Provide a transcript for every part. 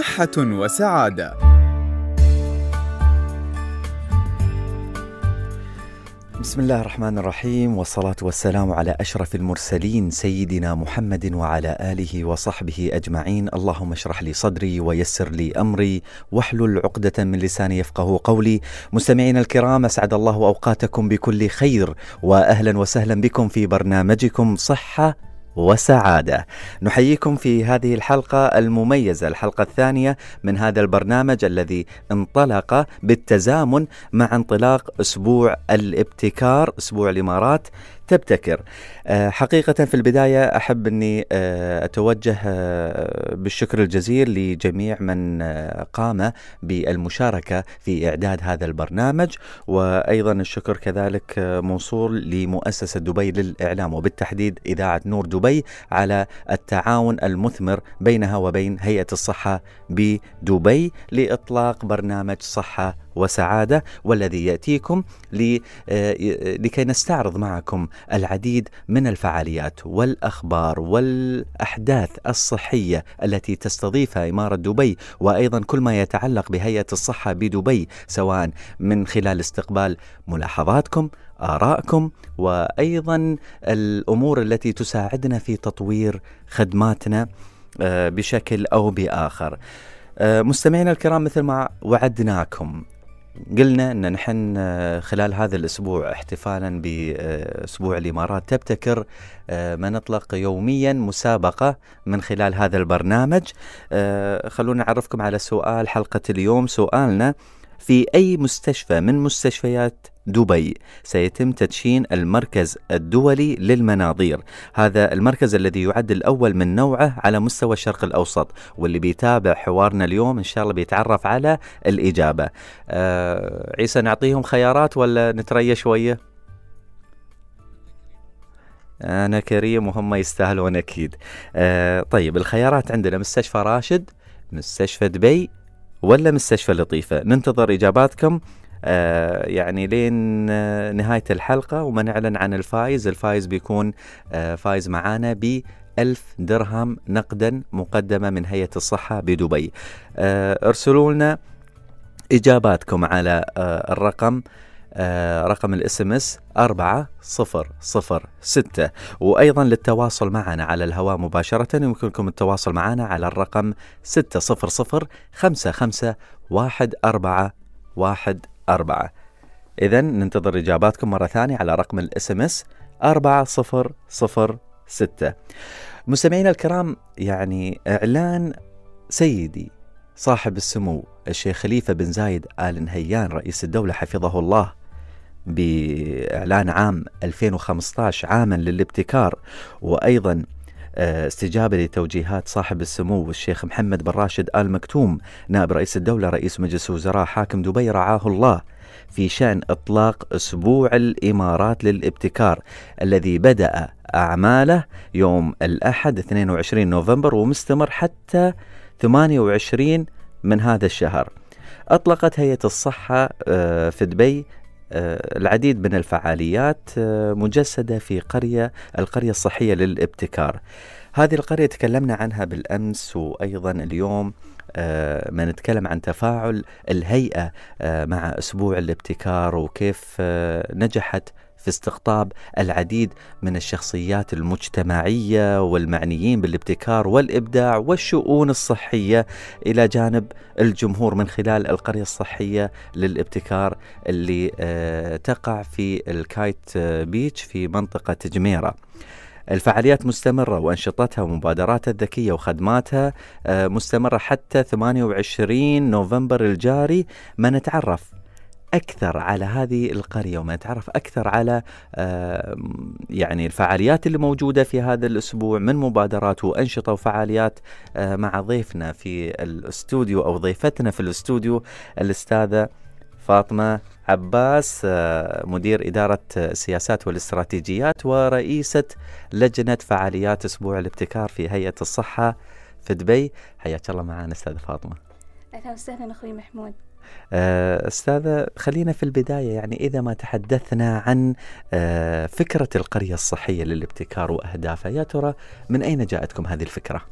صحة وسعادة بسم الله الرحمن الرحيم والصلاة والسلام على أشرف المرسلين سيدنا محمد وعلى آله وصحبه أجمعين اللهم اشرح لي صدري ويسر لي أمري واحلل عقدة من لساني يفقه قولي مستمعينا الكرام أسعد الله أوقاتكم بكل خير وأهلا وسهلا بكم في برنامجكم صحة وسعادة نحييكم في هذه الحلقة المميزة الحلقة الثانية من هذا البرنامج الذي انطلق بالتزامن مع انطلاق أسبوع الابتكار أسبوع الإمارات تبتكر آه، حقيقة في البداية أحب أني آه، أتوجه آه، بالشكر الجزيل لجميع من قام بالمشاركة في إعداد هذا البرنامج وأيضا الشكر كذلك موصول لمؤسسة دبي للإعلام وبالتحديد إذاعة نور دبي على التعاون المثمر بينها وبين هيئة الصحة بدبي لإطلاق برنامج صحة وسعادة والذي يأتيكم آه، لكي نستعرض معكم العديد من الفعاليات والأخبار والأحداث الصحية التي تستضيفها إمارة دبي وأيضا كل ما يتعلق بهيئة الصحة بدبي سواء من خلال استقبال ملاحظاتكم آرائكم وأيضا الأمور التي تساعدنا في تطوير خدماتنا آه، بشكل أو بآخر آه، مستمعينا الكرام مثل ما وعدناكم قلنا ان نحن آه، خلال هذا الاسبوع احتفالا باسبوع الامارات تبتكر آه، ما نطلق يوميا مسابقه من خلال هذا البرنامج آه، خلونا نعرفكم على سؤال حلقه اليوم سؤالنا في اي مستشفى من مستشفيات دبي سيتم تدشين المركز الدولي للمناظير هذا المركز الذي يعد الأول من نوعه على مستوى الشرق الأوسط واللي بيتابع حوارنا اليوم إن شاء الله بيتعرف على الإجابة آه عيسى نعطيهم خيارات ولا نتريى شوية؟ انا كريم وهم يستاهلون اكيد آه طيب الخيارات عندنا مستشفى راشد مستشفى دبي ولا مستشفى لطيفة ننتظر إجاباتكم آه، يعني لين آه، نهايه الحلقه وما نعلن عن الفايز الفايز بيكون آه، فايز معانا ب ألف درهم نقدا مقدمة من هيئة الصحة بدبي ارسلوا لنا إجاباتكم على الرقم رقم الاس ام اس ستة وايضا للتواصل معنا على الهواء مباشره يمكنكم التواصل معنا على الرقم ستة صفر صفر خمسة خمسة واحد أربعة واحد أربعة إذا ننتظر إجاباتكم مرة ثانية على رقم الاس ام اس ستة مستمعينا الكرام يعني إعلان سيدي صاحب السمو الشيخ خليفة بن زايد آل نهيان رئيس الدولة حفظه الله بإعلان عام 2015 عاما للابتكار وأيضا آه، استجابة لتوجيهات صاحب السمو الشيخ محمد بن راشد آل مكتوم نائب رئيس الدولة رئيس مجلس وزراء حاكم دبي رعاه الله في شأن إطلاق أسبوع الإمارات للابتكار الذي بدأ أعماله يوم الأحد 22 نوفمبر ومستمر حتى 28 من هذا الشهر أطلقت هيئة الصحة آه، في دبي العديد من الفعاليات آه، مجسدة في قرية القرية الصحية للابتكار هذه القرية تكلمنا عنها بالأمس وأيضا اليوم آه، ما نتكلم عن تفاعل الهيئة آه، مع أسبوع الابتكار وكيف نجحت في استقطاب العديد من الشخصيات المجتمعيه والمعنيين بالابتكار والابداع والشؤون الصحيه الى جانب الجمهور من خلال القريه الصحيه للابتكار اللي آه، تقع في الكايت آه، بيتش في منطقه جميره. الفعاليات مستمرة وأنشطتها ومبادراتها الذكية وخدماتها آه، مستمرة حتى 28 نوفمبر الجاري ما نتعرف اكثر على هذه القريه وما نتعرف اكثر على آه، يعني الفعاليات اللي موجوده في هذا الاسبوع من مبادرات وانشطه وفعاليات آه، مع ضيفنا في الاستوديو او ضيفتنا في الاستوديو الاستاذه فاطمه عباس آه، مدير اداره السياسات والاستراتيجيات ورئيسه لجنه فعاليات اسبوع الابتكار في هيئه الصحه في دبي حياك الله معنا استاذه فاطمه اهلا وسهلا اخوي محمود آه، أستاذة خلينا في البداية يعني إذا ما تحدثنا عن آه، فكرة القرية الصحية للابتكار وأهدافها يا ترى من أين جاءتكم هذه الفكرة؟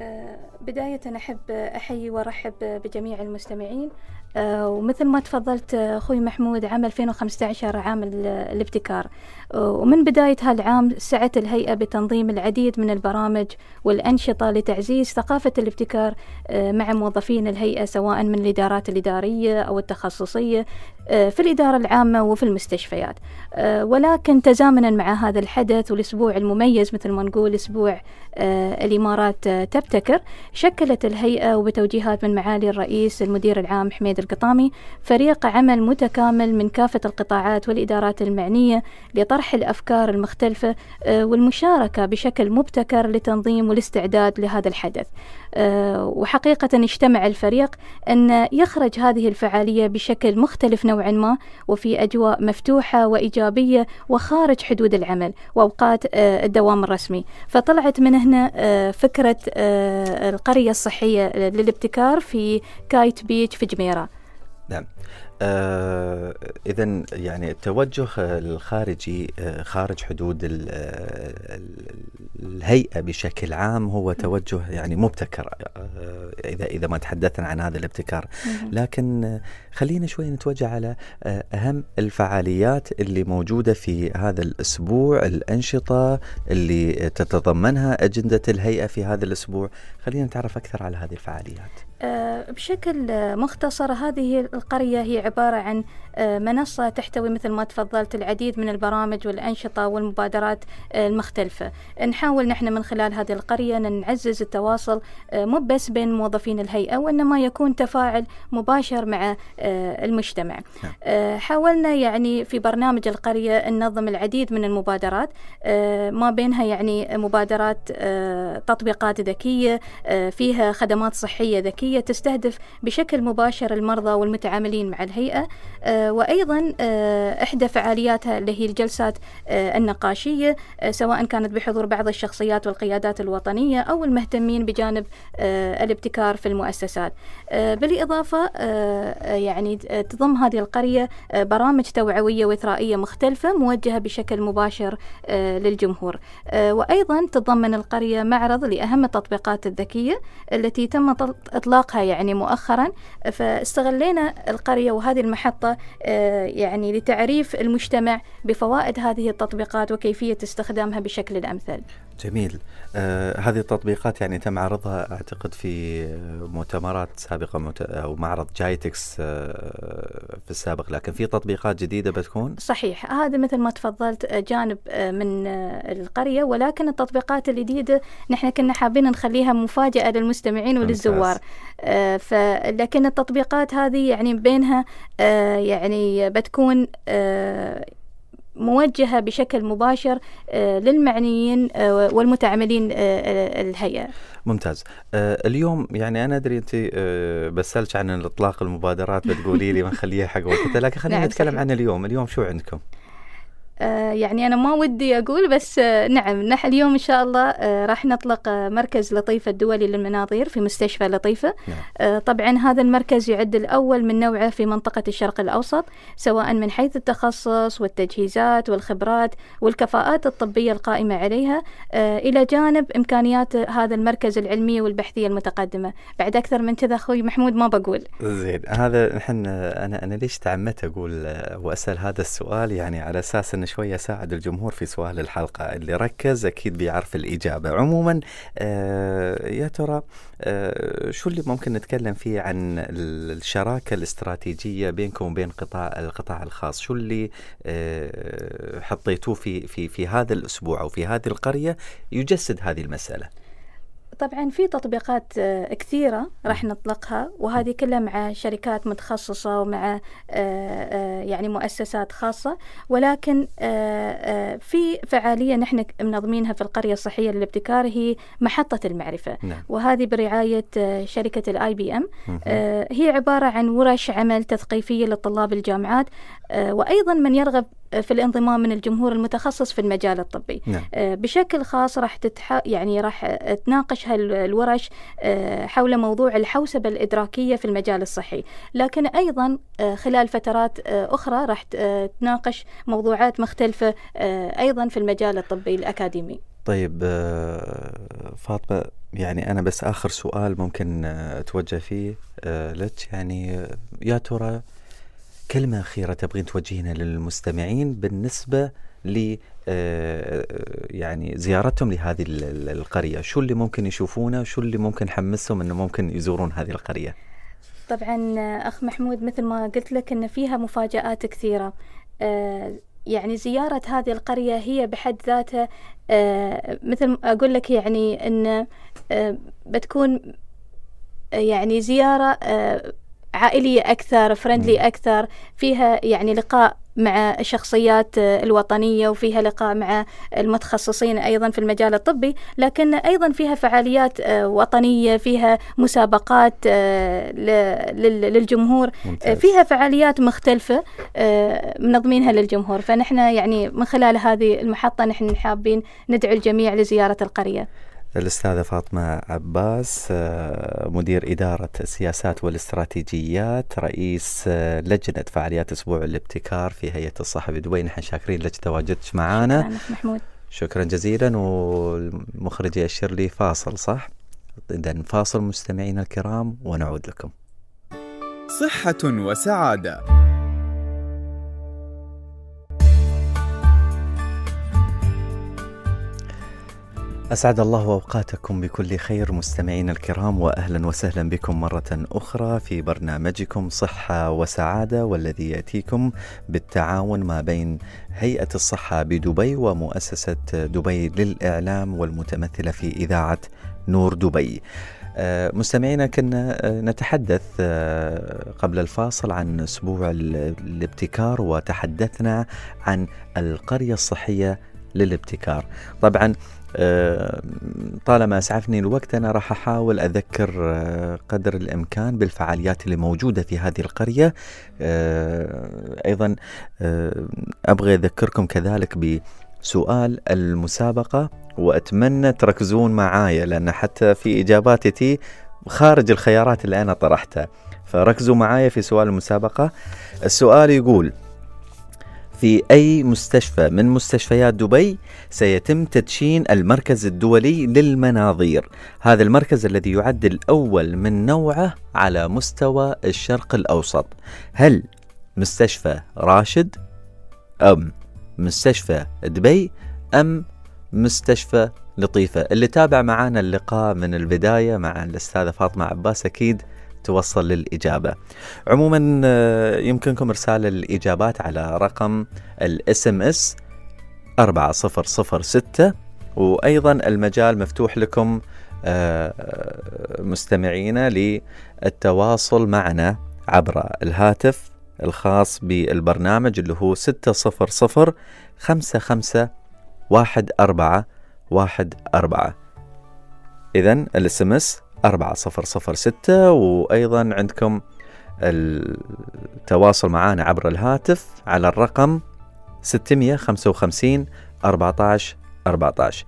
آه، بداية أحب أحيي وأرحب بجميع المستمعين آه، ومثل ما تفضلت آه، أخوي محمود عام 2015 عام الابتكار آه، ومن بداية هالعام سعت الهيئة بتنظيم العديد من البرامج والأنشطة لتعزيز ثقافة الابتكار مع موظفين الهيئة سواء من الإدارات الإدارية أو التخصصية في الإدارة العامة وفي المستشفيات ولكن تزامنا مع هذا الحدث والأسبوع المميز مثل ما نقول أسبوع الإمارات تبتكر شكلت الهيئة وبتوجيهات من معالي الرئيس المدير العام حميد القطامي فريق عمل متكامل من كافة القطاعات والإدارات المعنية لطرح الأفكار المختلفة آه، والمشاركة بشكل مبتكر لتنظيم والاستعداد لهذا الحدث آه، وحقيقة اجتمع الفريق أن يخرج هذه الفعالية بشكل مختلف نوعا ما وفي أجواء مفتوحة وإيجابية وخارج حدود العمل وأوقات آه، الدوام الرسمي فطلعت من هنا فكرة القرية الصحية للابتكار في كايت بيتش في جميرة نعم آه اذا يعني التوجه الخارجي آه، خارج حدود الـ آه، الهيئه بشكل عام هو توجه يعني مبتكر آه، اذا اذا ما تحدثنا عن هذا الابتكار لكن خلينا شوي نتوجه على اهم الفعاليات اللي موجوده في هذا الاسبوع الانشطه اللي تتضمنها اجنده الهيئه في هذا الاسبوع خلينا نتعرف اكثر على هذه الفعاليات آه، بشكل مختصر هذه القرية هي عبارة عن آه، منصة تحتوي مثل ما تفضلت العديد من البرامج والأنشطة والمبادرات آه، المختلفة نحاول نحن من خلال هذه القرية أن نعزز التواصل مو بس بين موظفين الهيئة وإنما يكون تفاعل مباشر مع المجتمع نعم. حاولنا يعني في برنامج القرية ننظم العديد من المبادرات ما بينها يعني مبادرات تطبيقات ذكية فيها خدمات صحية ذكية هي تستهدف بشكل مباشر المرضى والمتعاملين مع الهيئة آه، وأيضا آه، إحدى فعالياتها اللي هي الجلسات آه، النقاشية سواء كانت بحضور بعض الشخصيات والقيادات الوطنية أو المهتمين بجانب الابتكار في المؤسسات بالإضافة يعني تضم هذه القرية برامج توعوية وإثرائية مختلفة موجهة بشكل مباشر للجمهور وأيضا تتضمن القرية معرض لأهم التطبيقات الذكية التي تم إطلاق إطلاقها يعني مؤخرا فاستغلينا القرية وهذه المحطة آه، يعني لتعريف المجتمع بفوائد هذه التطبيقات وكيفية استخدامها بشكل امثل. جميل آه هذه التطبيقات يعني تم عرضها اعتقد في مؤتمرات سابقه مت... او معرض جايتكس آه في السابق لكن في تطبيقات جديده بتكون صحيح هذا مثل ما تفضلت آه، جانب آه، من آه، القريه ولكن التطبيقات الجديده نحن كنا حابين نخليها مفاجاه للمستمعين وللزوار آه لكن التطبيقات هذه يعني بينها يعني بتكون موجهة بشكل مباشر آه، للمعنيين آه، والمتعاملين آه، الهيئة ممتاز اليوم يعني أنا أدري أنت بسألش عن إطلاق المبادرات بتقولي لي ما نخليها حق وقتها لكن خلينا نعم، نتكلم عن اليوم اليوم شو عندكم؟ آه، يعني أنا ما ودي أقول بس آه، نعم نحن اليوم إن شاء الله آه، راح نطلق مركز لطيفة الدولي للمناظير في مستشفى لطيفة نعم. طبعا هذا المركز يعد الأول من نوعه في منطقة الشرق الأوسط سواء من حيث التخصص والتجهيزات والخبرات والكفاءات الطبية القائمة عليها إلى جانب إمكانيات هذا المركز العلمية والبحثية المتقدمة بعد أكثر من كذا أخوي محمود ما بقول زين هذا نحن أنا أنا ليش تعمدت أقول وأسأل هذا السؤال يعني على أساس أن شوية ساعد الجمهور في سؤال الحلقة اللي ركز أكيد بيعرف الإجابة عموما آه يا ترى آه شو اللي ممكن نتكلم فيه عن الشراكة الاستراتيجية بينكم وبين قطاع القطاع الخاص شو اللي آه حطيتوه في, في, في هذا الأسبوع أو في هذه القرية يجسد هذه المسألة طبعا في تطبيقات آه، كثيرة راح نطلقها وهذه كلها مع شركات متخصصة ومع آه، آه، يعني مؤسسات خاصة ولكن في فعالية نحن منظمينها في القرية الصحية للابتكار هي محطة المعرفة نعم. وهذه برعاية شركة الاي بي ام هي عبارة عن ورش عمل تثقيفية لطلاب الجامعات آه، وأيضا من يرغب في الانضمام من الجمهور المتخصص في المجال الطبي نعم. آه، بشكل خاص راح تتح... يعني راح تناقش هالورش آه، حول موضوع الحوسبة الإدراكية في المجال الصحي لكن أيضا خلال فترات أخرى راح تناقش موضوعات مختلفة أيضا في المجال الطبي الأكاديمي طيب فاطمة يعني أنا بس آخر سؤال ممكن أتوجه فيه لك يعني يا ترى كلمة أخيرة تبغين توجهينها للمستمعين بالنسبة ل آه، آه، يعني زيارتهم لهذه القرية شو اللي ممكن يشوفونه شو اللي ممكن يحمسهم أنه ممكن يزورون هذه القرية طبعا آه، أخ محمود مثل ما قلت لك أن فيها مفاجآت كثيرة يعني زيارة هذه القرية هي بحد ذاتها مثل أقول لك يعني أن بتكون يعني زيارة عائلية أكثر فريندلي أكثر فيها يعني لقاء مع الشخصيات الوطنية وفيها لقاء مع المتخصصين أيضا في المجال الطبي لكن أيضا فيها فعاليات آه، وطنية فيها مسابقات آه، للجمهور آه، ممتاز. فيها فعاليات مختلفة منظمينها للجمهور فنحن يعني من خلال هذه المحطة نحن حابين ندعو الجميع لزيارة القرية الأستاذة فاطمة عباس آه، مدير إدارة السياسات والاستراتيجيات رئيس آه، لجنة فعاليات أسبوع الابتكار في هيئة الصحة دبي نحن شاكرين لك تواجدك معنا محمود شكرا جزيلا والمخرج يأشر لي فاصل صح؟ إذا فاصل مستمعينا الكرام ونعود لكم صحة وسعادة أسعد الله أوقاتكم بكل خير مستمعينا الكرام وأهلا وسهلا بكم مرة أخرى في برنامجكم صحة وسعادة والذي يأتيكم بالتعاون ما بين هيئة الصحة بدبي ومؤسسة دبي للإعلام والمتمثلة في إذاعة نور دبي. آه، مستمعينا كنا آه، نتحدث آه، قبل الفاصل عن أسبوع الابتكار وتحدثنا عن القرية الصحية للابتكار. طبعا طالما اسعفني الوقت انا راح احاول اذكر آه، قدر الامكان بالفعاليات اللي موجوده في هذه القريه آه، ايضا ابغى اذكركم كذلك ب سؤال المسابقة وأتمنى تركزون معايا لأن حتى في إجاباتي تي خارج الخيارات اللي أنا طرحتها فركزوا معايا في سؤال المسابقة السؤال يقول في أي مستشفى من مستشفيات دبي سيتم تدشين المركز الدولي للمناظير هذا المركز الذي يعد الأول من نوعه على مستوى الشرق الأوسط هل مستشفى راشد أم مستشفى دبي أم مستشفى لطيفة اللي تابع معنا اللقاء من البداية مع الأستاذة فاطمة عباس أكيد توصل للإجابة عموما آه، يمكنكم إرسال الإجابات على رقم الاس ام اس 4006 وأيضا المجال مفتوح لكم آه، مستمعينا للتواصل معنا عبر الهاتف الخاص بالبرنامج اللي هو 600 55 14 14 إذا الاس ام اس 4006 وأيضا عندكم التواصل معنا عبر الهاتف على الرقم 655 14 14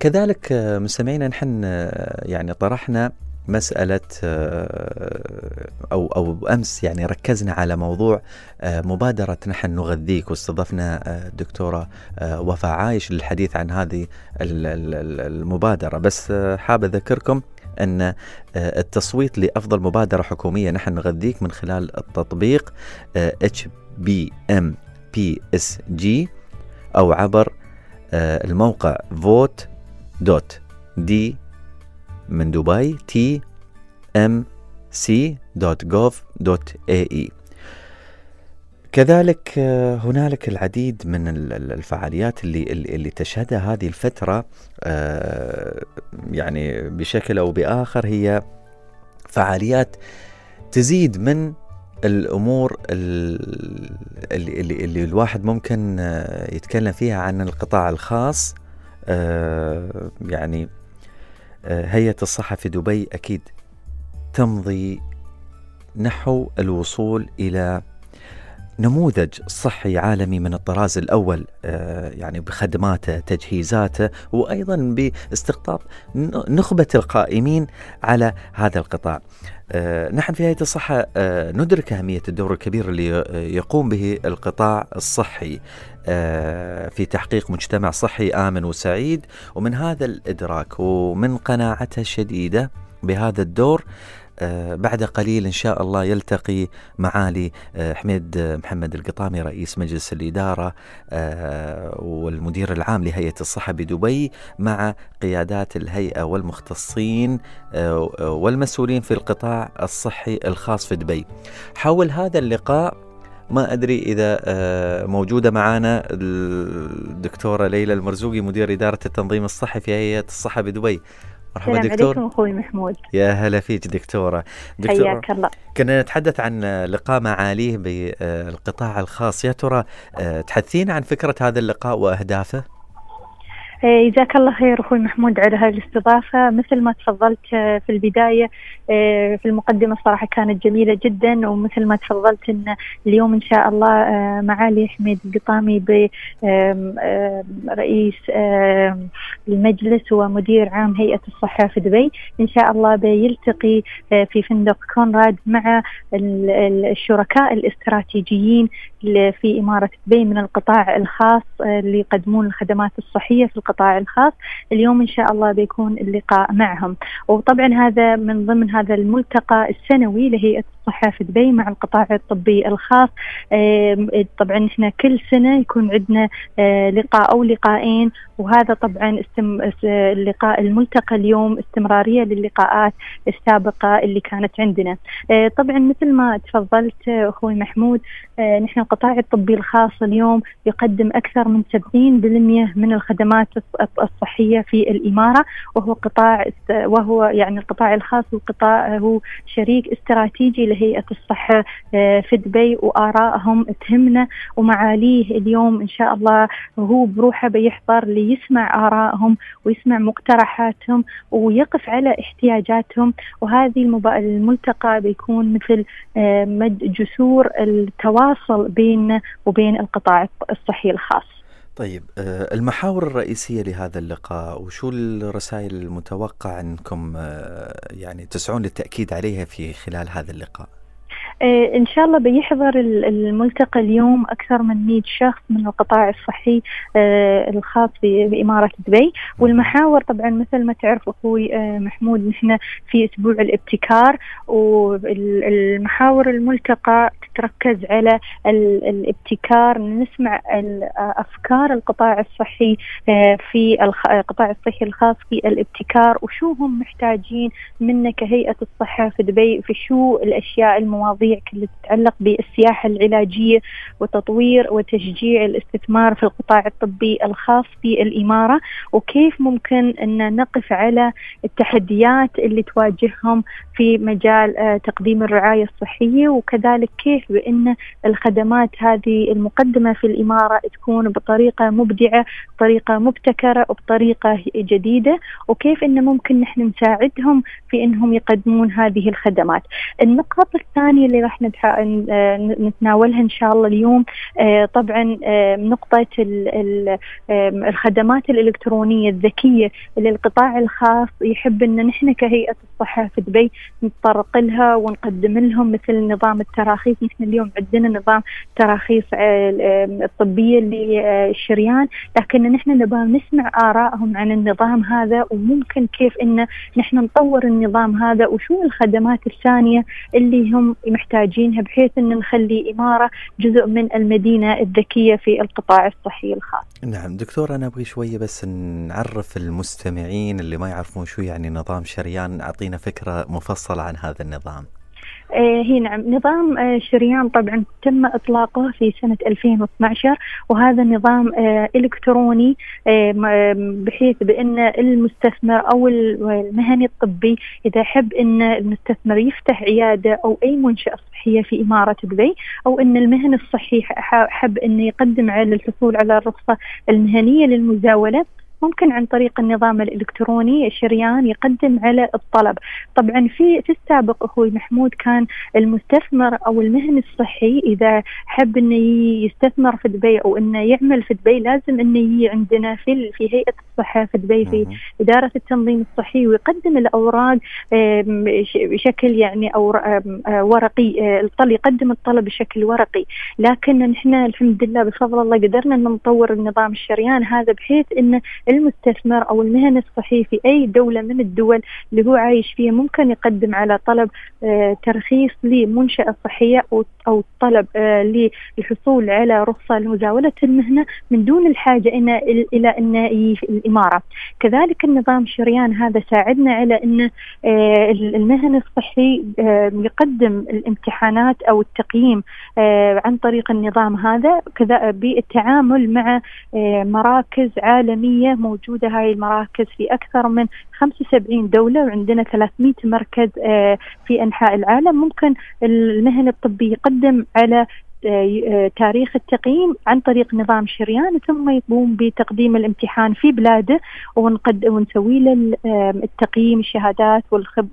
كذلك آه، مستمعينا نحن آه، يعني طرحنا مسألة آه، أو أو أمس يعني ركزنا على موضوع مبادرة نحن نغذيك واستضفنا الدكتورة وفاء عايش للحديث عن هذه المبادرة بس حاب أذكركم أن آه، التصويت لأفضل مبادرة حكومية نحن نغذيك من خلال التطبيق آه، HBMPSG أو عبر آه، الموقع vote دوت دي من دبي تي ام سي دوت جوف دوت اي اي كذلك آه، هنالك العديد من الفعاليات اللي اللي تشهدها هذه الفتره آه، يعني بشكل او باخر هي فعاليات تزيد من الامور اللي, اللي, اللي الواحد ممكن آه، يتكلم فيها عن القطاع الخاص يعني هيئه الصحه في دبي اكيد تمضي نحو الوصول الى نموذج صحي عالمي من الطراز الاول آه، يعني بخدماته تجهيزاته وايضا باستقطاب نخبه القائمين على هذا القطاع. آه، نحن في هيئه الصحه آه، ندرك اهميه الدور الكبير اللي يقوم به القطاع الصحي في تحقيق مجتمع صحي امن وسعيد ومن هذا الادراك ومن قناعتها الشديده بهذا الدور آه، بعد قليل إن شاء الله يلتقي معالي آه، حميد آه، محمد القطامي رئيس مجلس الإدارة والمدير العام لهيئة الصحة بدبي مع قيادات الهيئة والمختصين والمسؤولين في القطاع الصحي الخاص في دبي حول هذا اللقاء ما ادري اذا موجوده معنا الدكتوره ليلى المرزوقي مدير اداره التنظيم الصحي في هيئه الصحه بدبي مرحبا السلام دكتور عليكم اخوي محمود يا هلا فيك دكتوره دكتور حياك الله كنا نتحدث عن لقاء معاليه بالقطاع الخاص يا ترى آه، تحدثين عن فكره هذا اللقاء واهدافه إيه، جزاك الله خير اخوي محمود على هذه الاستضافه مثل ما تفضلت آه، في البدايه آه، في المقدمه الصراحه كانت جميله جدا ومثل ما تفضلت ان اليوم ان شاء الله آه، معالي حميد القطامي رئيس المجلس ومدير عام هيئه الصحه في دبي ان شاء الله بيلتقي في فندق كونراد مع الشركاء الاستراتيجيين في اماره دبي من القطاع الخاص اللي يقدمون الخدمات الصحيه في القطاع القطاع الخاص اليوم إن شاء الله بيكون اللقاء معهم وطبعا هذا من ضمن هذا الملتقى السنوي لهيئة الصحة في دبي مع القطاع الطبي الخاص طبعا احنا كل سنة يكون عندنا آه، لقاء أو لقاءين وهذا طبعا استم... اللقاء الملتقى اليوم استمرارية للقاءات السابقة اللي كانت عندنا آه، طبعا مثل ما تفضلت آه، أخوي محمود نحن القطاع الطبي الخاص اليوم يقدم أكثر من 70% من الخدمات الصحية في الإمارة وهو قطاع وهو يعني القطاع الخاص قطاع هو شريك استراتيجي لهيئه الصحه آه، في دبي وارائهم تهمنا ومعاليه اليوم ان شاء الله هو بروحه بيحضر ليسمع ارائهم ويسمع مقترحاتهم ويقف على احتياجاتهم وهذه الملتقى بيكون مثل آه، مد جسور التواصل بيننا وبين القطاع الصحي الخاص. طيب آه، المحاور الرئيسية لهذا اللقاء وشو الرسائل المتوقع أنكم آه، يعني تسعون للتأكيد عليها في خلال هذا اللقاء؟ إيه، ان شاء الله بيحضر الملتقى اليوم اكثر من 100 شخص من القطاع الصحي إيه، الخاص باماره دبي والمحاور طبعا مثل ما تعرف اخوي إيه، محمود نحن في اسبوع الابتكار والمحاور الملتقى تتركز على الابتكار نسمع افكار القطاع الصحي في القطاع الصحي الخاص في الابتكار وشو هم محتاجين منا كهيئه الصحه في دبي في شو الاشياء المواضيع المشاريع اللي تتعلق بالسياحة العلاجية وتطوير وتشجيع الاستثمار في القطاع الطبي الخاص بالإمارة وكيف ممكن أن نقف على التحديات اللي تواجههم في مجال آه، تقديم الرعاية الصحية وكذلك كيف بأن الخدمات هذه المقدمة في الإمارة تكون بطريقة مبدعة بطريقة مبتكرة وبطريقة جديدة وكيف أن ممكن نحن نساعدهم في أنهم يقدمون هذه الخدمات النقاط الثانية اللي راح نتناولها ان شاء الله اليوم آه، طبعا آه، نقطه الخدمات الالكترونيه الذكيه اللي القطاع الخاص يحب ان نحن كهيئه الصحه في دبي نتطرق لها ونقدم لهم مثل نظام التراخيص نحن اليوم عندنا نظام تراخيص آه، الطبيه للشريان لكن نحن نبغى نسمع ارائهم عن النظام هذا وممكن كيف ان نحن نطور النظام هذا وشو الخدمات الثانيه اللي هم محتاجين محتاجينها بحيث أن نخلي إمارة جزء من المدينة الذكية في القطاع الصحي الخاص نعم دكتور أنا أبغي شوية بس نعرف المستمعين اللي ما يعرفون شو يعني نظام شريان أعطينا فكرة مفصلة عن هذا النظام آه، هي نعم نظام آه، شريان طبعا تم اطلاقه في سنه 2012 وهذا نظام آه، الكتروني بحيث بان المستثمر او المهني الطبي اذا حب ان المستثمر يفتح عياده او اي منشاه صحيه في اماره دبي او ان المهن الصحي حب انه يقدم على الحصول على الرخصه المهنيه للمزاوله ممكن عن طريق النظام الالكتروني شريان يقدم على الطلب طبعا في في السابق اخوي محمود كان المستثمر او المهني الصحي اذا حب انه يستثمر في دبي او انه يعمل في دبي لازم انه يجي عندنا في في هيئه الصحه في دبي في اداره التنظيم الصحي ويقدم الاوراق بشكل يعني او آه، ورقي آه، الطلب يقدم الطلب بشكل ورقي لكن نحن الحمد لله بفضل الله قدرنا ان نطور النظام الشريان هذا بحيث انه المستثمر او المهن الصحي في اي دوله من الدول اللي هو عايش فيها ممكن يقدم على طلب آه، ترخيص لمنشاه صحيه او طلب آه، للحصول على رخصه لمزاوله المهنه من دون الحاجه الى ان الاماره كذلك النظام شريان هذا ساعدنا على ان آه، المهن الصحي يقدم الامتحانات او التقييم عن طريق النظام هذا كذا بالتعامل مع مراكز عالميه موجوده هاي المراكز في اكثر من 75 دوله وعندنا 300 مركز آه، في انحاء العالم ممكن المهن الطبية يقدم على تاريخ التقييم عن طريق نظام شريان ثم يقوم بتقديم الامتحان في بلاده ونقد ونسوي له التقييم الشهادات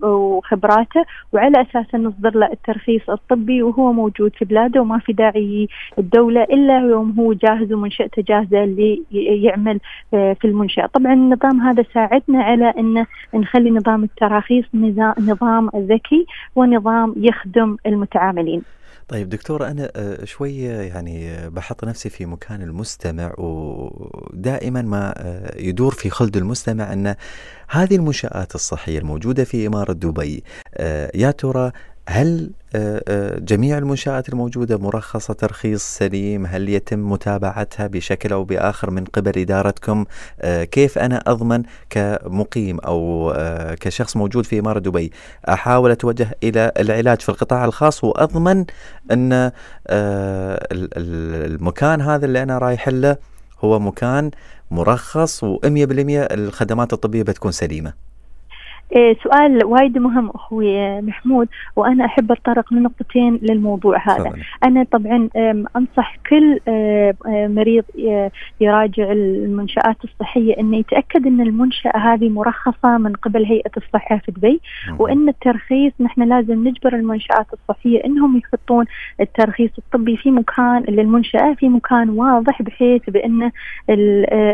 وخبراته وعلى اساسه نصدر له الترخيص الطبي وهو موجود في بلاده وما في داعي الدوله الا يوم هو جاهز ومنشاته جاهزه اللي يعمل آه، في المنشاه، طبعا النظام هذا ساعدنا على ان نخلي نظام التراخيص نظام ذكي ونظام يخدم المتعاملين. طيب دكتور أنا آه، شوية آه، يعني آه، بحط نفسي في مكان المستمع ودائما ما يدور في خلد المستمع أن هذه المنشآت الصحية الموجودة في إمارة دبي يا ترى هل آه، آه، جميع المنشآت الموجودة مرخصة ترخيص سليم هل يتم متابعتها بشكل أو بآخر من قبل إدارتكم آه، كيف أنا أضمن كمقيم أو كشخص موجود في إمارة دبي أحاول أتوجه إلى العلاج في القطاع الخاص وأضمن أن المكان هذا اللي أنا رايح له هو مكان مرخص و100% الخدمات الطبية بتكون سليمة إيه، سؤال وايد مهم اخوي إيه، محمود وانا احب اتطرق لنقطتين للموضوع هذا انا طبعا إيه، انصح كل مريض يراجع المنشات الصحيه انه يتاكد ان المنشاه هذه مرخصه من قبل هيئه الصحه في دبي وان الترخيص نحن لازم نجبر المنشات الصحيه انهم يحطون الترخيص الطبي في مكان للمنشاه في مكان واضح بحيث بان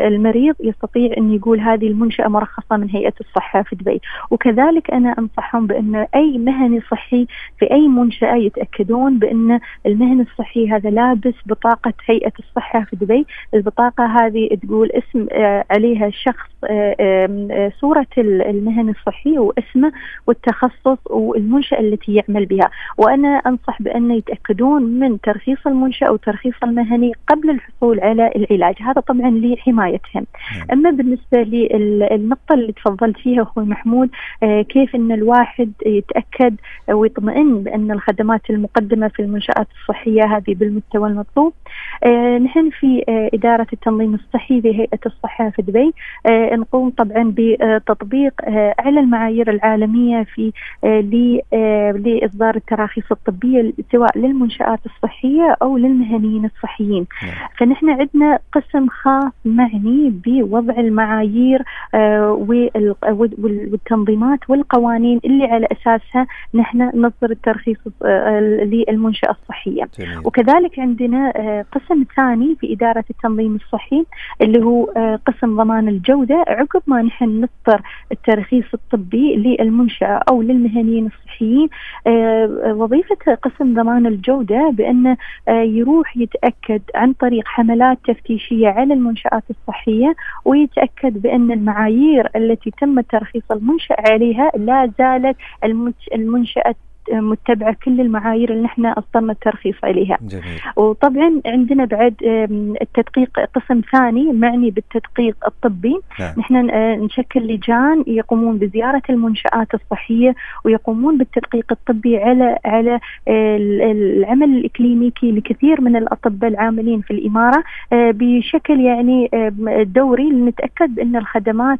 المريض يستطيع ان يقول هذه المنشاه مرخصه من هيئه الصحه في دبي وكذلك أنا أنصحهم بأن أي مهني صحي في أي منشأة يتأكدون بأن المهني الصحي هذا لابس بطاقة هيئة الصحة في دبي البطاقة هذه تقول اسم آه، عليها شخص آه، آه، صورة المهني الصحي واسمه والتخصص والمنشأة التي يعمل بها وأنا أنصح بأن يتأكدون من ترخيص المنشاه وترخيص المهني قبل الحصول على العلاج هذا طبعا لحمايتهم نعم. أما بالنسبة للنقطة اللي تفضلت فيها أخوي محمود آه، كيف ان الواحد يتاكد ويطمئن بان الخدمات المقدمه في المنشات الصحيه هذه بالمستوى المطلوب آه، نحن في آه، اداره التنظيم الصحي بهيئه الصحه في دبي نقوم طبعا بتطبيق اعلى المعايير العالميه في لاصدار التراخيص الطبيه سواء للمنشات الصحيه او للمهنيين الصحيين نعم. فنحن عندنا قسم خاص معني بوضع المعايير والتنظيم التنظيمات والقوانين اللي على اساسها نحن نصدر الترخيص آه، للمنشاه الصحيه جميل. وكذلك عندنا آه، قسم ثاني في اداره التنظيم الصحي اللي هو آه، قسم ضمان الجوده عقب ما نحن نصدر الترخيص الطبي للمنشاه او للمهنيين الصحيين الصحيين آه، وظيفة قسم ضمان الجودة بأنه آه، يروح يتأكد عن طريق حملات تفتيشية على المنشآت الصحية ويتأكد بأن المعايير التي تم ترخيص المنشأ عليها لا زالت المنشأة متبعه كل المعايير اللي نحن اصدرنا الترخيص عليها. جميل. وطبعا عندنا بعد التدقيق قسم ثاني معني بالتدقيق الطبي، نعم. نحن آه، نشكل لجان يقومون بزياره المنشات الصحيه ويقومون بالتدقيق الطبي على على آه، العمل الإكلينيكي لكثير من الاطباء العاملين في الاماره آه، بشكل يعني دوري لنتاكد ان الخدمات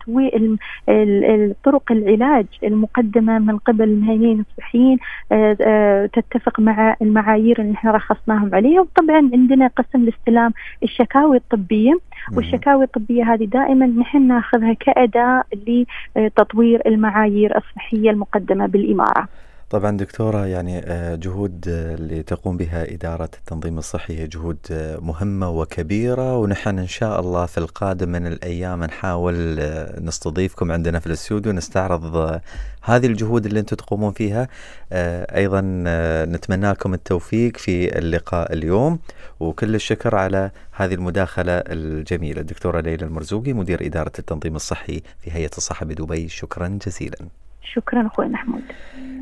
والطرق العلاج المقدمه من قبل المهنيين الصحيين آه، آه، تتفق مع المعايير اللي احنا رخصناهم عليها وطبعا عندنا قسم لاستلام الشكاوي الطبيه والشكاوي الطبيه هذه دائما نحن ناخذها كاداه لتطوير المعايير الصحيه المقدمه بالاماره. طبعا دكتورة يعني آه، جهود آه، اللي تقوم بها إدارة التنظيم الصحي هي جهود آه، مهمة وكبيرة ونحن إن شاء الله في القادم من الأيام نحاول نستضيفكم عندنا في الاستوديو نستعرض هذه الجهود اللي أنتم تقومون فيها أيضا نتمنى لكم التوفيق في اللقاء اليوم وكل الشكر على هذه المداخلة الجميلة الدكتورة ليلى المرزوقي مدير إدارة التنظيم الصحي في هيئة الصحة بدبي شكرا جزيلا شكرا أخوي محمود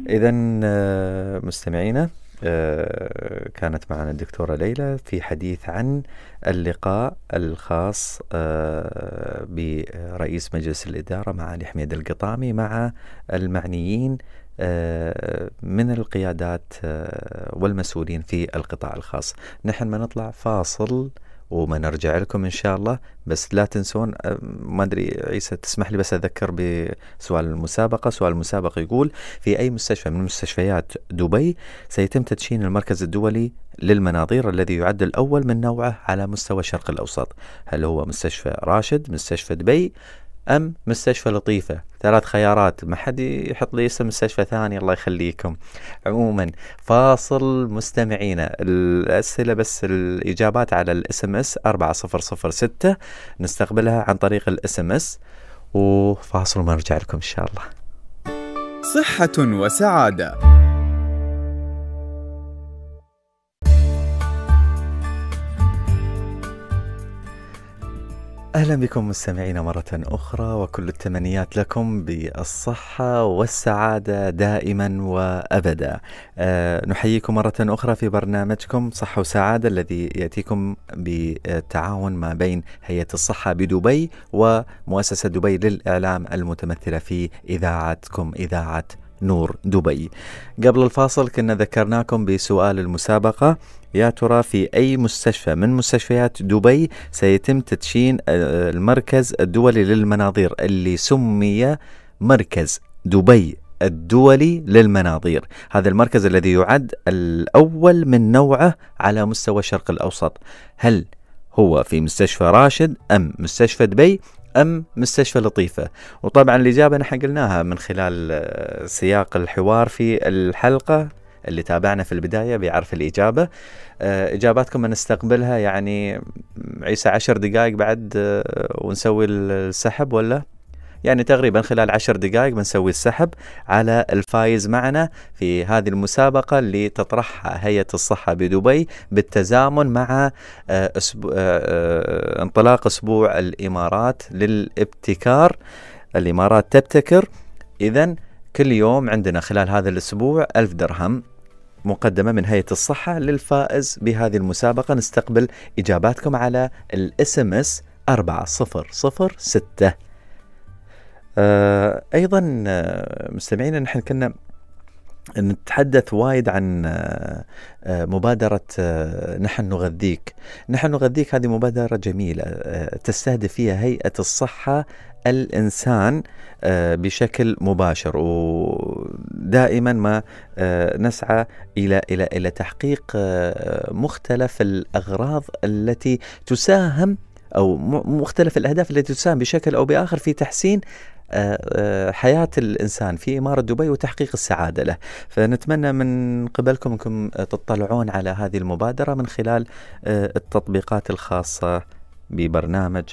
إذا آه، مستمعينا آه، كانت معنا الدكتورة ليلى في حديث عن اللقاء الخاص آه، برئيس مجلس الإدارة مع حميد القطامي مع المعنيين من القيادات والمسؤولين في القطاع الخاص نحن ما نطلع فاصل نرجع لكم ان شاء الله بس لا تنسون ما ادري عيسى تسمح لي بس اذكر بسؤال المسابقه، سؤال المسابقه يقول في اي مستشفى من مستشفيات دبي سيتم تدشين المركز الدولي للمناظير الذي يعد الاول من نوعه على مستوى الشرق الاوسط؟ هل هو مستشفى راشد، مستشفى دبي، أم مستشفى لطيفة ثلاث خيارات ما حد يحط لي اسم مستشفى ثاني الله يخليكم عموما فاصل مستمعينا الأسئلة بس الإجابات على الاس ام اس 4006 نستقبلها عن طريق الاس ام اس وفاصل ونرجع لكم إن شاء الله صحة وسعادة أهلا بكم مستمعينا مرة أخرى وكل التمنيات لكم بالصحة والسعادة دائما وأبدا أه نحييكم مرة أخرى في برنامجكم صحة وسعادة الذي يأتيكم بالتعاون ما بين هيئة الصحة بدبي ومؤسسة دبي للإعلام المتمثلة في إذاعتكم إذاعة نور دبي قبل الفاصل كنا ذكرناكم بسؤال المسابقة يا ترى في أي مستشفى من مستشفيات دبي سيتم تدشين المركز الدولي للمناظير اللي سمي مركز دبي الدولي للمناظير هذا المركز الذي يعد الأول من نوعه على مستوى الشرق الأوسط هل هو في مستشفى راشد أم مستشفى دبي أم مستشفى لطيفة وطبعا الإجابة نحن قلناها من خلال آه، سياق الحوار في الحلقة اللي تابعنا في البداية بيعرف الإجابة آه، إجاباتكم نستقبلها يعني عيسى عشر دقائق بعد آه، ونسوي السحب ولا؟ يعني تقريبا خلال عشر دقائق بنسوي السحب على الفايز معنا في هذه المسابقة اللي تطرحها هيئة الصحة بدبي بالتزامن مع آه، أسبوع انطلاق أسبوع الإمارات للابتكار الإمارات تبتكر إذا كل يوم عندنا خلال هذا الأسبوع ألف درهم مقدمة من هيئة الصحة للفائز بهذه المسابقة نستقبل إجاباتكم على الاس ام اس 4006 آه، أيضا آه، مستمعينا نحن كنا نتحدث وايد عن آه، مبادرة نحن نغذيك نحن نغذيك هذه مبادرة جميلة تستهدف فيها هيئة الصحة الإنسان بشكل مباشر و دائما ما آه، نسعى الى الى الى تحقيق آه، مختلف الاغراض التي تساهم او مختلف الاهداف التي تساهم بشكل او باخر في تحسين آه، حياة الإنسان في إمارة دبي وتحقيق السعادة له فنتمنى من قبلكم أنكم تطلعون على هذه المبادرة من خلال التطبيقات الخاصة ببرنامج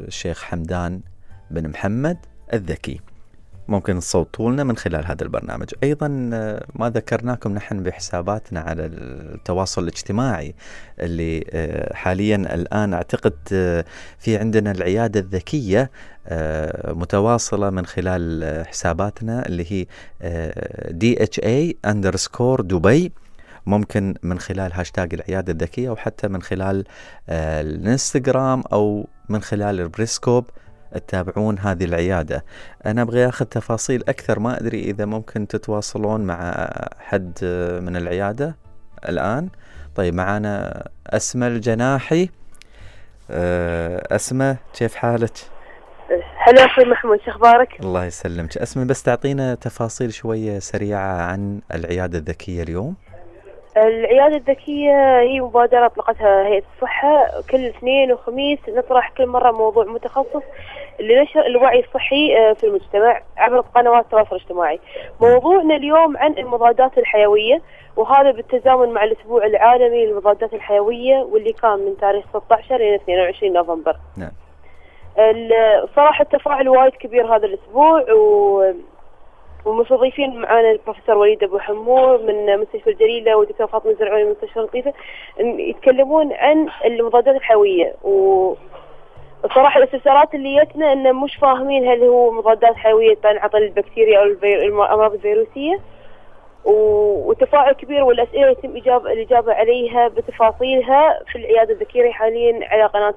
الشيخ حمدان بن محمد الذكي ممكن تصوتوا لنا من خلال هذا البرنامج أيضا آه، ما ذكرناكم نحن بحساباتنا على التواصل الاجتماعي اللي آه، حاليا الآن أعتقد آه، في عندنا العيادة الذكية متواصلة من خلال حساباتنا اللي هي DHA underscore دبي ممكن من خلال هاشتاج العيادة الذكية وحتى من خلال الانستغرام أو من خلال البريسكوب تتابعون هذه العيادة أنا أبغي أخذ تفاصيل أكثر ما أدري إذا ممكن تتواصلون مع حد من العيادة الآن طيب معانا أسمى الجناحي أه، أسمى كيف حالك؟ هلا اخوي محمود شو اخبارك؟ الله يسلمك، أسمى بس تعطينا تفاصيل شويه سريعه عن العياده الذكيه اليوم. العياده الذكيه هي مبادره اطلقتها هيئه الصحه كل اثنين وخميس نطرح كل مره موضوع متخصص لنشر الوعي الصحي آه، في المجتمع عبر قنوات التواصل الاجتماعي. موضوعنا اليوم عن المضادات الحيويه وهذا بالتزامن مع الاسبوع العالمي للمضادات الحيويه واللي كان من تاريخ 16 الى 22 نوفمبر. نعم. صراحه التفاعل وايد كبير هذا الاسبوع و ومستضيفين معنا البروفيسور وليد ابو حمور من مستشفى الجليله والدكتور فاطمه الزرعوني من مستشفى لطيفه يتكلمون عن المضادات الحيويه و صراحة الاستفسارات اللي جتنا انه مش فاهمين هل هو مضادات حيوية تنعطي للبكتيريا او الامراض الفيروسية وتفاعل كبير والاسئلة يتم اجابة الاجابة عليها بتفاصيلها في العيادة الذكية حاليا على قناة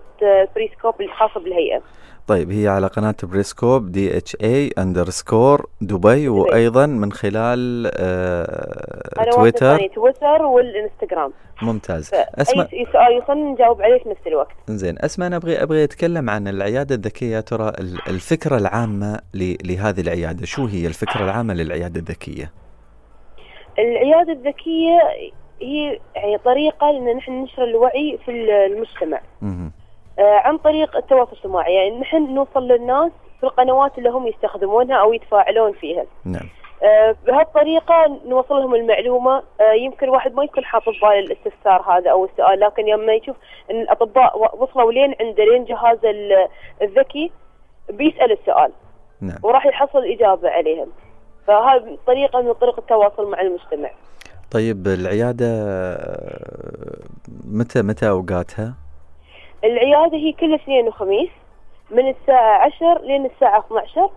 بريسكوب آه، الخاصة بالهيئة. طيب هي على قناة بريسكوب دي اتش اي اندرسكور دبي وايضا من خلال آه تويتر تويتر والانستغرام ممتاز اسماء اي سؤال يوصلني نجاوب عليه في نفس الوقت زين اسمع انا ابغي ابغي اتكلم عن العياده الذكيه ترى الفكره العامه لهذه العياده شو هي الفكره العامه للعياده الذكيه العياده الذكيه هي طريقه ان نحن ننشر الوعي في المجتمع آه، عن طريق التواصل الاجتماعي يعني نحن نوصل للناس في القنوات اللي هم يستخدمونها او يتفاعلون فيها نعم آه، بهالطريقة نوصل لهم المعلومة آه، يمكن واحد ما يكون حاط بال الاستفسار هذا أو السؤال لكن يوم ما يشوف أن الأطباء وصلوا لين عنده لين جهازه الذكي بيسأل السؤال نعم. وراح يحصل إجابة عليهم فهذه طريقة من طرق التواصل مع المجتمع طيب العيادة متى متى أوقاتها؟ العيادة هي كل اثنين وخميس من الساعة عشر لين الساعة 12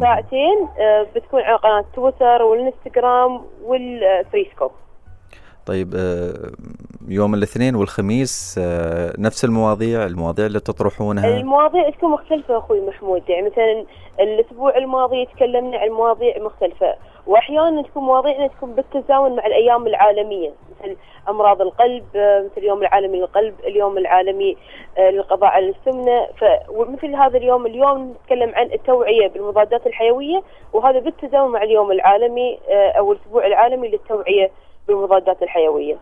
ساعتين آه، بتكون على قناة تويتر والانستغرام والفيسبوك طيب آه، يوم الاثنين والخميس آه، نفس المواضيع المواضيع اللي تطرحونها المواضيع تكون مختلفة أخوي محمود يعني مثلا الأسبوع الماضي تكلمنا عن مواضيع مختلفة وأحيانا تكون مواضيعنا تكون بالتزامن مع الأيام العالمية مثل أمراض القلب آه، مثل اليوم العالمي للقلب اليوم العالمي آه، للقضاء على السمنة فمثل هذا اليوم اليوم نتكلم عن التوعية بالمضادات الحيوية وهذا بالتزامن مع اليوم العالمي أو الأسبوع العالمي للتوعية بالمضادات الحيويه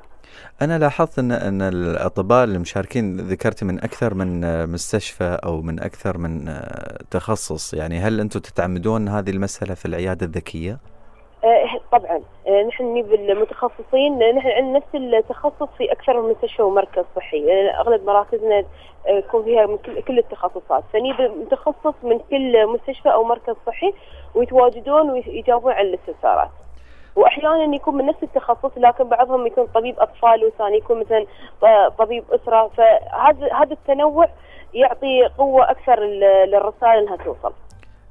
انا لاحظت ان ان الاطباء المشاركين ذكرت ذكرتي من اكثر من مستشفى او من اكثر من آه، تخصص يعني هل انتم تتعمدون هذه المساله في العياده الذكيه؟ آه، طبعا آه، نحن نجيب المتخصصين نحن عندنا نفس التخصص في اكثر من مستشفى ومركز صحي اغلب مراكزنا يكون فيها من كل التخصصات فنجيب متخصص من كل مستشفى او مركز صحي ويتواجدون ويجاوبون على الاستفسارات واحيانا يكون من نفس التخصص لكن بعضهم يكون طبيب اطفال وثاني يكون مثلا طبيب اسره فهذا هذا التنوع يعطي قوه اكثر للرسائل انها توصل.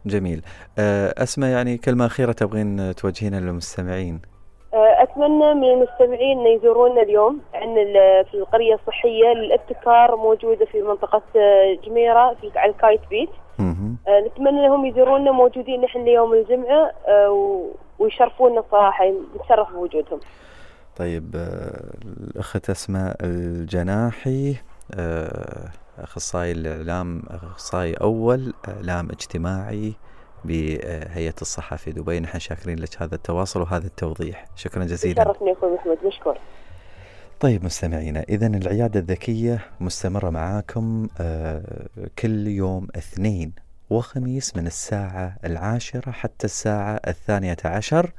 جميل. آه، اسماء يعني كلمه اخيره تبغين توجهينها للمستمعين. آه، اتمنى من المستمعين ان يزورونا اليوم عندنا في القريه الصحيه للابتكار موجوده في منطقه آه، جميره في على الكايت بيت. نتمنى انهم يزورونا موجودين نحن يوم الجمعه ويشرفونا صراحة نتشرف بوجودهم طيب آه، الاخت اسماء الجناحي آه، اخصائي الاعلام اخصائي اول اعلام اجتماعي بهيئه الصحه في دبي نحن شاكرين لك هذا التواصل وهذا التوضيح شكرا جزيلا شرفني اخوي محمد مشكور طيب مستمعينا اذا العياده الذكيه مستمره معاكم آه، كل يوم اثنين وخميس من الساعة العاشرة حتى الساعة الثانية عشر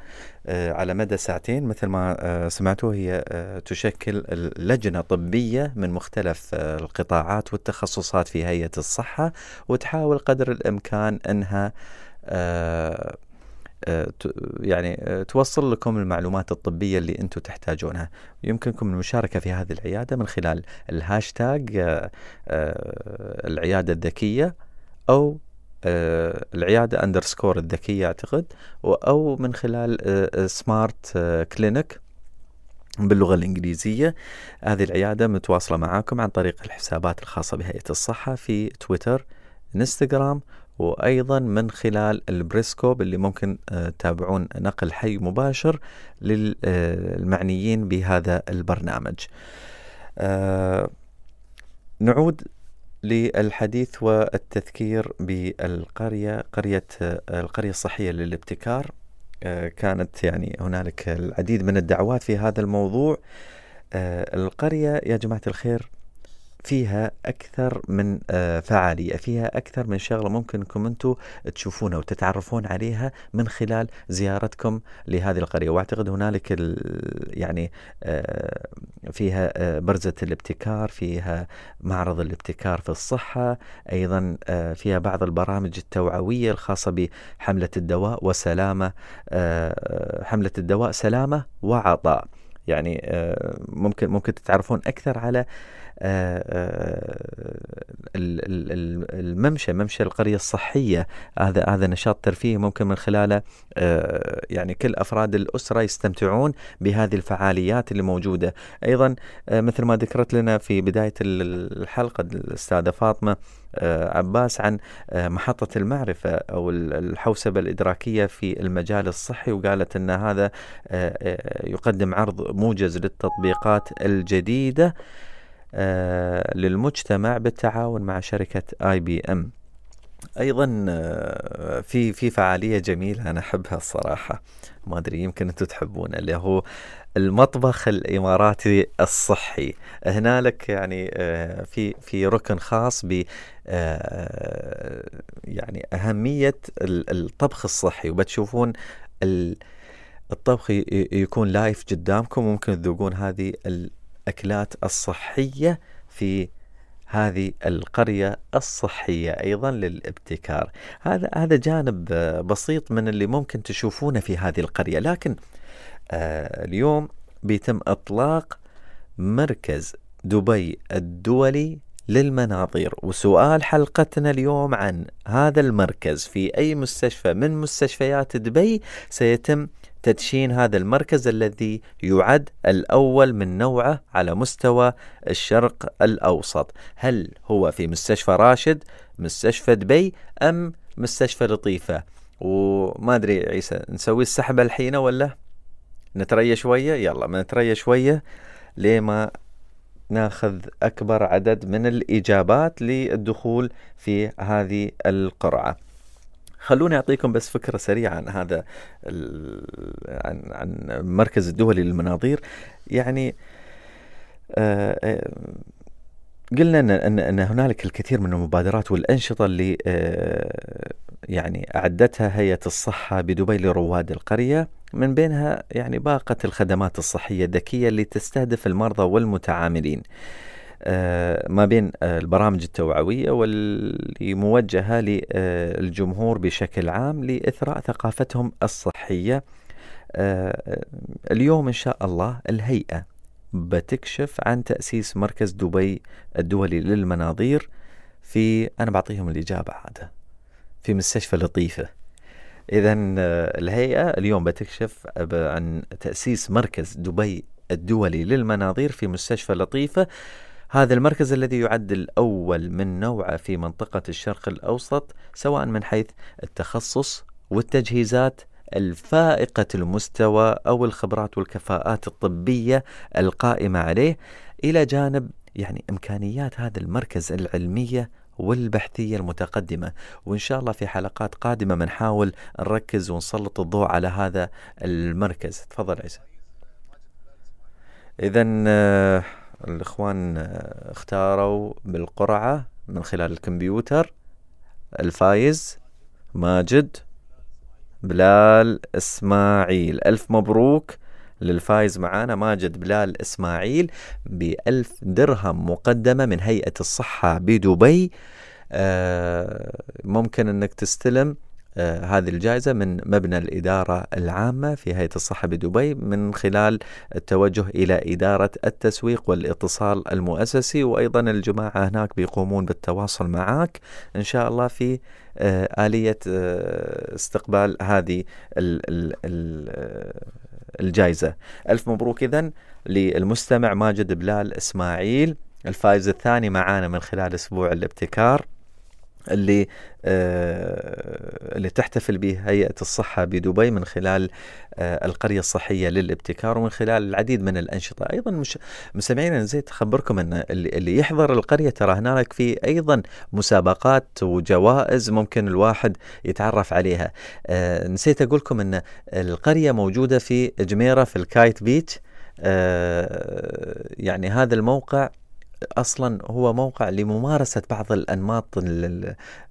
آه، على مدى ساعتين مثل ما آه، سمعتوا هي آه، تشكل لجنة طبية من مختلف القطاعات والتخصصات في هيئة الصحة وتحاول قدر الإمكان أنها يعني توصل لكم المعلومات الطبية اللي أنتم تحتاجونها يمكنكم المشاركة في هذه العيادة من خلال الهاشتاج العيادة الذكية أو آه، العيادة أندرسكور الذكية أعتقد أو من خلال سمارت آه، كلينك آه، باللغة الإنجليزية هذه العيادة متواصلة معاكم عن طريق الحسابات الخاصة بهيئة الصحة في تويتر انستغرام وأيضا من خلال البريسكوب اللي ممكن تتابعون نقل حي مباشر للمعنيين بهذا البرنامج نعود للحديث والتذكير بالقرية قرية القرية الصحية للابتكار آه، كانت يعني هنالك العديد من الدعوات في هذا الموضوع آه، القرية يا جماعة الخير فيها أكثر من آه، فعالية فيها أكثر من شغلة ممكن أنكم أنتم تشوفونها وتتعرفون عليها من خلال زيارتكم لهذه القرية وأعتقد هنالك يعني فيها آه، برزة الابتكار فيها معرض الابتكار في الصحة أيضا آه، فيها بعض البرامج التوعوية الخاصة بحملة الدواء وسلامة آه، حملة الدواء سلامة وعطاء يعني ممكن ممكن تتعرفون أكثر على آه، آه، الممشى ممشى القرية الصحية هذا هذا نشاط ترفيهي ممكن من خلاله آه، يعني كل أفراد الأسرة يستمتعون بهذه الفعاليات اللي موجودة أيضا مثل ما ذكرت لنا في بداية الحلقة الأستاذة فاطمة عباس عن محطة المعرفة أو الحوسبة الإدراكية في المجال الصحي وقالت أن هذا يقدم عرض موجز للتطبيقات الجديدة آه، للمجتمع بالتعاون مع شركة اي بي ام ايضا آه، في في فعاليه جميله انا احبها الصراحه ما ادري يمكن انتم تحبونه اللي هو المطبخ الاماراتي الصحي هنالك يعني آه، في في ركن خاص ب يعني اهميه الطبخ الصحي وبتشوفون الطبخ يكون لايف قدامكم ممكن تذوقون هذه الأكلات الصحية في هذه القرية الصحية أيضا للابتكار هذا هذا جانب بسيط من اللي ممكن تشوفونه في هذه القرية لكن آه، اليوم بيتم إطلاق مركز دبي الدولي للمناظير وسؤال حلقتنا اليوم عن هذا المركز في أي مستشفى من مستشفيات دبي سيتم تدشين هذا المركز الذي يعد الأول من نوعه على مستوى الشرق الأوسط هل هو في مستشفى راشد مستشفى دبي أم مستشفى لطيفة وما أدري عيسى نسوي السحبة الحين ولا نتريى شوية يلا نتريى شوية ليه ما ناخذ أكبر عدد من الإجابات للدخول في هذه القرعة خلوني اعطيكم بس فكره سريعه عن هذا عن عن المركز الدولي للمناظير يعني آه، آه، قلنا ان ان إن هنالك الكثير من المبادرات والانشطه اللي آه، يعني اعدتها هيئه الصحه بدبي لرواد القريه من بينها يعني باقه الخدمات الصحيه الذكيه اللي تستهدف المرضى والمتعاملين. آه، ما بين البرامج التوعوية واللي موجهة للجمهور بشكل عام لإثراء ثقافتهم الصحية آه، اليوم إن شاء الله الهيئة بتكشف عن تأسيس مركز دبي الدولي للمناظير في أنا بعطيهم الإجابة عادة في مستشفى لطيفة إذا آه، الهيئة اليوم بتكشف عن تأسيس مركز دبي الدولي للمناظير في مستشفى لطيفة هذا المركز الذي يعد الأول من نوعه في منطقة الشرق الأوسط سواء من حيث التخصص والتجهيزات الفائقة المستوى أو الخبرات والكفاءات الطبية القائمة عليه إلى جانب يعني إمكانيات هذا المركز العلمية والبحثية المتقدمة وإن شاء الله في حلقات قادمة بنحاول نركز ونسلط الضوء على هذا المركز تفضل عيسى إذا آه، الإخوان اختاروا بالقرعة من خلال الكمبيوتر الفايز ماجد بلال إسماعيل ألف مبروك للفايز معانا ماجد بلال إسماعيل بألف درهم مقدمة من هيئة الصحة بدبي آه، ممكن أنك تستلم آه، هذه الجائزة من مبنى الإدارة العامة في هيئة الصحة بدبي من خلال التوجه إلى إدارة التسويق والاتصال المؤسسي وأيضا الجماعة هناك بيقومون بالتواصل معك إن شاء الله في آه، آلية آه، استقبال هذه الجائزة ألف مبروك إذا للمستمع ماجد بلال إسماعيل الفائز الثاني معانا من خلال أسبوع الابتكار اللي آه، اللي تحتفل به هيئة الصحة بدبي من خلال آه، القرية الصحية للابتكار ومن خلال العديد من الأنشطة أيضا مش مستمعينا نسيت أخبركم أن اللي, يحضر القرية ترى هناك في أيضا مسابقات وجوائز ممكن الواحد يتعرف عليها آه، نسيت أقولكم أن القرية موجودة في جميرة في الكايت بيتش يعني هذا الموقع اصلا هو موقع لممارسه بعض الانماط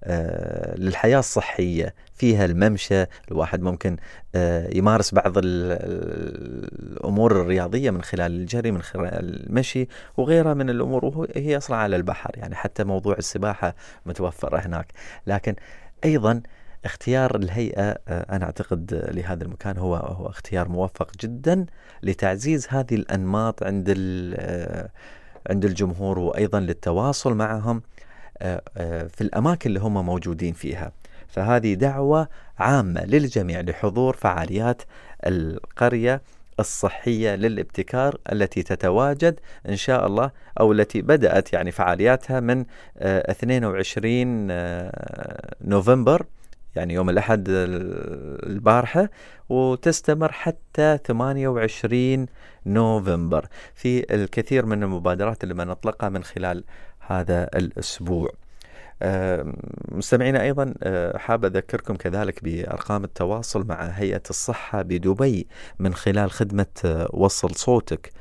آه، للحياه الصحيه فيها الممشى الواحد ممكن آه، يمارس بعض الامور الرياضيه من خلال الجري من خلال المشي وغيرها من الامور وهي اصلا على البحر يعني حتى موضوع السباحه متوفره هناك لكن ايضا اختيار الهيئة آه، أنا أعتقد لهذا المكان هو هو اختيار موفق جدا لتعزيز هذه الأنماط عند عند الجمهور وايضا للتواصل معهم آه، آه، في الاماكن اللي هم موجودين فيها. فهذه دعوه عامه للجميع لحضور فعاليات القريه الصحيه للابتكار التي تتواجد ان شاء الله او التي بدات يعني فعالياتها من 22 آه، نوفمبر يعني يوم الأحد البارحة وتستمر حتى 28 نوفمبر في الكثير من المبادرات اللي بنطلقها من خلال هذا الأسبوع آه، مستمعينا أيضا آه، حاب أذكركم كذلك بأرقام التواصل مع هيئة الصحة بدبي من خلال خدمة آه، وصل صوتك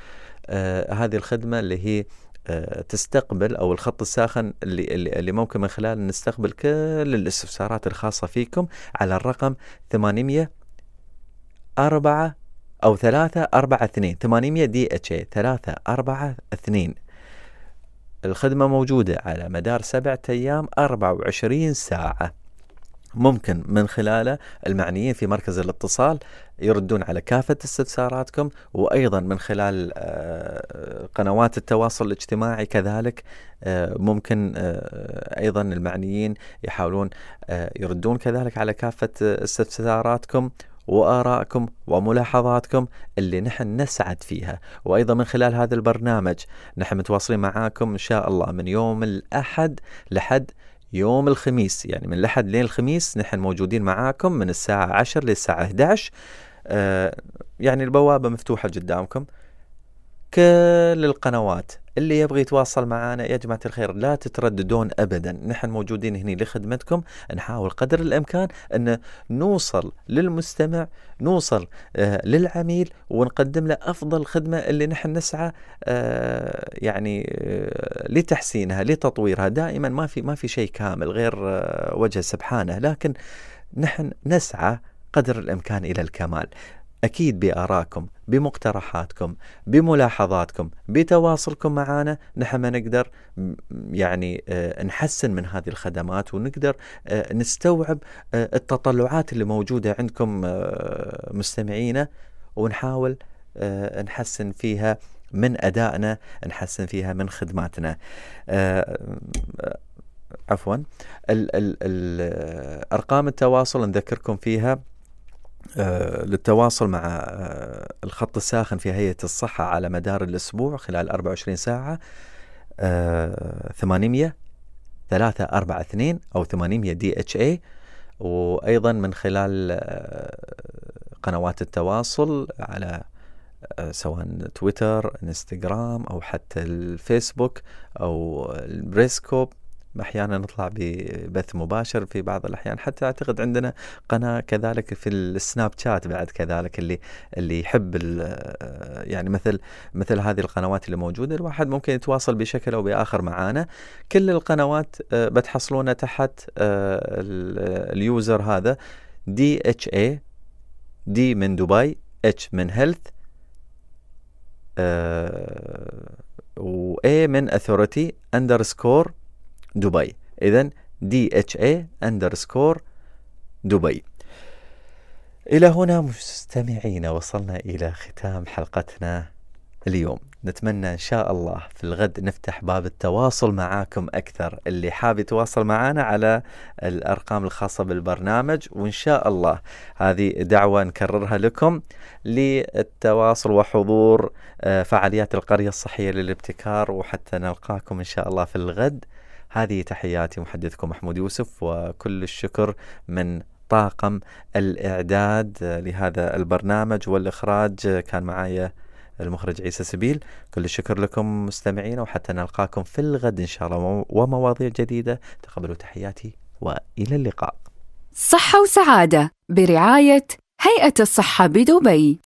هذه الخدمة اللي هي آه، تستقبل او الخط الساخن اللي اللي ممكن من خلاله نستقبل كل الاستفسارات الخاصه فيكم على الرقم 800 4 او 3 4 2 800 دي اتش اي 3 4 2 الخدمه موجوده على مدار سبعة ايام 24 ساعه ممكن من خلاله المعنيين في مركز الاتصال يردون على كافة استفساراتكم وأيضا من خلال آه، قنوات التواصل الاجتماعي كذلك آه، ممكن آه، أيضا المعنيين يحاولون يردون كذلك على كافة استفساراتكم وآرائكم وملاحظاتكم اللي نحن نسعد فيها وأيضا من خلال هذا البرنامج نحن متواصلين معاكم إن شاء الله من يوم الأحد لحد يوم الخميس يعني من الأحد لين الخميس نحن موجودين معاكم من الساعة 10 للساعة 11 آه، يعني البوابة مفتوحة قدامكم كل القنوات اللي يبغى يتواصل معنا يا جماعة الخير لا تترددون أبدا نحن موجودين هنا لخدمتكم نحاول قدر الإمكان أن نوصل للمستمع نوصل آه للعميل ونقدم له أفضل خدمة اللي نحن نسعى آه يعني آه لتحسينها لتطويرها دائما ما في ما في شيء كامل غير آه وجه سبحانه لكن نحن نسعى قدر الإمكان إلى الكمال أكيد بآرائكم بمقترحاتكم بملاحظاتكم بتواصلكم معنا نحن ما نقدر يعني آه، نحسن من هذه الخدمات ونقدر آه، نستوعب آه، التطلعات اللي موجودة عندكم مستمعينا ونحاول نحسن فيها من أدائنا نحسن فيها من خدماتنا عفوا ارقام التواصل نذكركم فيها آه، للتواصل مع آه، الخط الساخن في هيئة الصحة على مدار الأسبوع خلال 24 ساعة 800 آه، 342 أو 800 دي اتش اي وأيضا من خلال قنوات التواصل على سواء تويتر انستغرام أو حتى الفيسبوك أو البريسكوب احيانا نطلع ببث مباشر في بعض الاحيان حتى اعتقد عندنا قناه كذلك في السناب شات بعد كذلك اللي اللي يحب يعني مثل مثل هذه القنوات اللي موجوده الواحد ممكن يتواصل بشكل او باخر معانا كل القنوات آه، بتحصلونها تحت آه، اليوزر هذا دي اتش اي دي من دبي اتش من هيلث آه، و A من اثوريتي اندرسكور دبي إذا دي اتش اي اندرسكور دبي إلى هنا مستمعينا وصلنا إلى ختام حلقتنا اليوم نتمنى إن شاء الله في الغد نفتح باب التواصل معاكم أكثر اللي حاب يتواصل معنا على الأرقام الخاصة بالبرنامج وإن شاء الله هذه دعوة نكررها لكم للتواصل وحضور آه، فعاليات القرية الصحية للابتكار وحتى نلقاكم إن شاء الله في الغد هذه تحياتي محدثكم محمود يوسف وكل الشكر من طاقم الإعداد لهذا البرنامج والإخراج كان معايا المخرج عيسى سبيل كل الشكر لكم مستمعينا وحتى نلقاكم في الغد إن شاء الله ومواضيع جديدة تقبلوا تحياتي وإلى اللقاء صحة وسعادة برعاية هيئة الصحة بدبي